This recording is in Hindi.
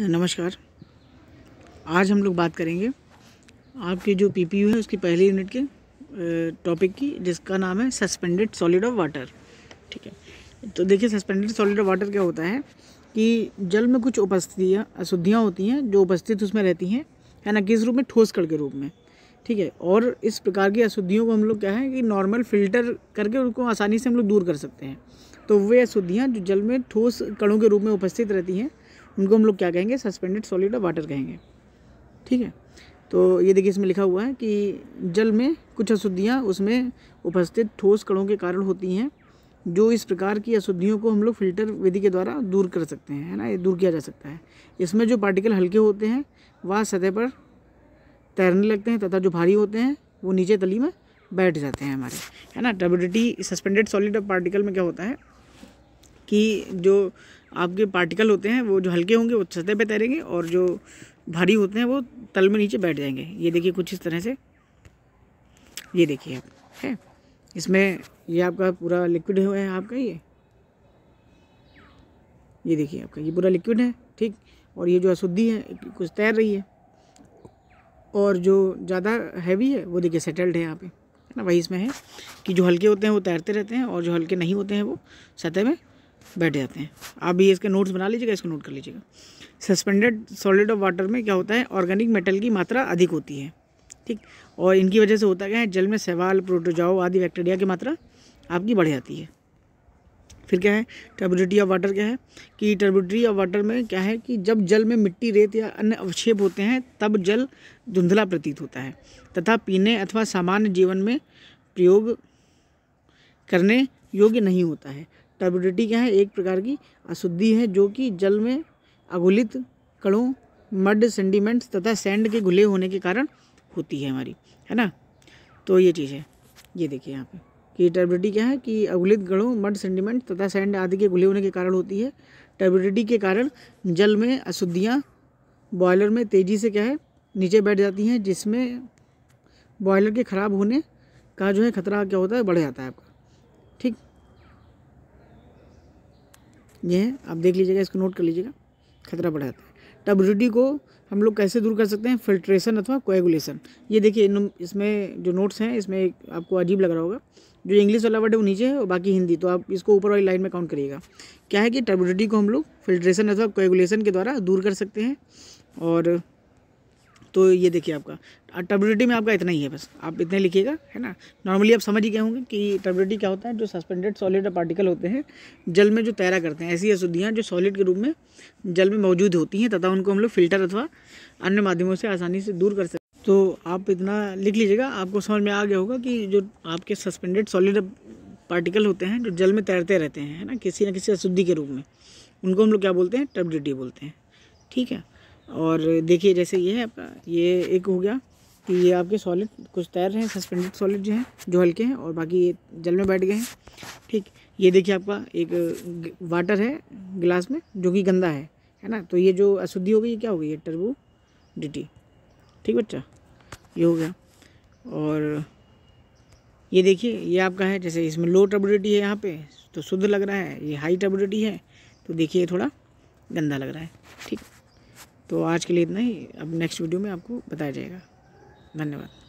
नमस्कार आज हम लोग बात करेंगे आपके जो पीपीयू है उसकी पहली यूनिट के टॉपिक की जिसका नाम है सस्पेंडेड सॉलिड ऑफ वाटर ठीक है तो देखिए सस्पेंडेड सॉलिड ऑफ वाटर क्या होता है कि जल में कुछ उपस्थितियाँ अशुद्धियाँ होती हैं जो उपस्थित उसमें रहती हैं है ना किस रूप में ठोस कड़ के रूप में ठीक है और इस प्रकार की अशुद्धियों को हम लोग क्या है कि नॉर्मल फिल्टर करके उनको आसानी से हम लोग दूर कर सकते हैं तो वे अशुद्धियाँ जो जल में ठोस कणों के रूप में उपस्थित रहती हैं उनको हम लोग क्या कहेंगे सस्पेंडेड सॉलिड वाटर कहेंगे ठीक है तो ये देखिए इसमें लिखा हुआ है कि जल में कुछ अशुद्धियाँ उसमें उपस्थित ठोस कणों के कारण होती हैं जो इस प्रकार की अशुद्धियों को हम लोग फिल्टर विधि के द्वारा दूर कर सकते हैं है ना ये दूर किया जा सकता है इसमें जो पार्टिकल हल्के होते हैं वह सतह पर तैरने लगते हैं तथा जो भारी होते हैं वो नीचे तली में बैठ जाते हैं हमारे है ना टबिडिटी सस्पेंडेड सॉलिड पार्टिकल में क्या होता है कि जो आपके पार्टिकल होते हैं वो जो हल्के होंगे वो सतह पे तैरेंगे और जो भारी होते हैं वो तल में नीचे बैठ जाएंगे ये देखिए कुछ इस तरह से ये देखिए आप है इसमें ये आपका पूरा लिक्विड है आपका ये ये देखिए आपका ये पूरा लिक्विड है ठीक और ये जो अशुद्धि है कुछ तैर रही है और जो ज़्यादा हैवी है वो देखिए सेटल्ड है यहाँ पे है ना वही इसमें है कि जो हल्के होते हैं वो तैरते रहते हैं और जो हल्के नहीं होते हैं वो सतह में बैठ जाते हैं आप भी इसके नोट्स बना लीजिएगा इसको नोट कर लीजिएगा सस्पेंडेड सॉलिड ऑफ वाटर में क्या होता है ऑर्गेनिक मेटल की मात्रा अधिक होती है ठीक और इनकी वजह से होता क्या है जल में सवाल प्रोटोजाओ आदि बैक्टीरिया की मात्रा आपकी बढ़ जाती है फिर क्या है टर्बिडिटी ऑफ वाटर क्या है कि टर्बिडिटी ऑफ वाटर में क्या है कि जब जल में मिट्टी रेत या अन्य अवक्षेप होते हैं तब जल धुंधला प्रतीत होता है तथा पीने अथवा सामान्य जीवन में प्रयोग करने योग्य नहीं होता है टर्बिडिटी क्या है एक प्रकार की अशुद्धि है जो कि जल में अगुलित कणों मड सेंडिमेंट्स तथा सैंड के घुले होने के कारण होती है हमारी है ना तो ये चीज़ है ये देखिए यहाँ पे कि टर्बिडिटी क्या है कि अगुलित गणों मड सेंडिमेंट तथा सैंड आदि के घुले होने के कारण होती है टर्बिडिटी के कारण जल में अशुद्धियाँ बॉयलर में तेज़ी से क्या है नीचे बैठ जाती हैं जिसमें बॉयलर के ख़राब होने का जो है ख़तरा क्या होता है बढ़ जाता है आपका ठीक ये है आप देख लीजिएगा इसको नोट कर लीजिएगा खतरा बढ़ाता है डब्ल्यू तो को हम लोग कैसे दूर कर सकते हैं फिल्ट्रेशन अथवा कोएगुलेशन ये देखिए इसमें जो नोट्स हैं इसमें आपको अजीब लग रहा होगा जो इंग्लिश वाला वर्ड है वो नीचे है और बाकी हिंदी तो आप इसको ऊपर वाली लाइन में काउंट करिएगा क्या है कि टर्बिडिटी को हम लोग फिल्ट्रेशन अथवा कोएगुलेशन के द्वारा दूर कर सकते हैं और तो ये देखिए आपका टर्बिडिटी में आपका इतना ही है बस आप इतने लिखिएगा है ना नॉर्मली आप समझ ही गए होंगे कि टर्बिडिटी क्या होता है जो सस्पेंडेड सॉलिड पार्टिकल होते हैं जल में जो तैरा करते हैं ऐसी अशुद्धियाँ जो सॉलिड के रूप में जल में मौजूद होती हैं तथा उनको हम लोग फिल्टर अथवा अन्य माध्यमों से आसानी से दूर कर सकते तो आप इतना लिख लीजिएगा आपको समझ में आ गया होगा कि जो आपके सस्पेंडेड सॉलिड पार्टिकल होते हैं जो जल में तैरते रहते हैं है ना किसी न किसी अशुद्धि के रूप में उनको हम लोग क्या बोलते हैं टर्बिडिटी बोलते हैं ठीक है और देखिए जैसे ये है ये एक हो गया कि ये आपके सॉलिड कुछ तैर रहे हैं सस्पेंडेड सॉलिड जो हैं जो हल्के हैं और बाकी ये जल में बैठ गए हैं ठीक ये देखिए आपका एक वाटर है गिलास में जो कि गंदा है है ना तो ये जो अशुद्धि हो गई ये क्या हो गई ये टर्बो डिटी ठीक बच्चा ये हो गया और ये देखिए ये आपका है जैसे इसमें लो टर्बोडिटी है यहाँ पे तो शुद्ध लग रहा है ये हाई टर्बोडिटी है तो देखिए थोड़ा गंदा लग रहा है ठीक तो आज के लिए इतना ही अब नेक्स्ट वीडियो में आपको बताया जाएगा धन्यवाद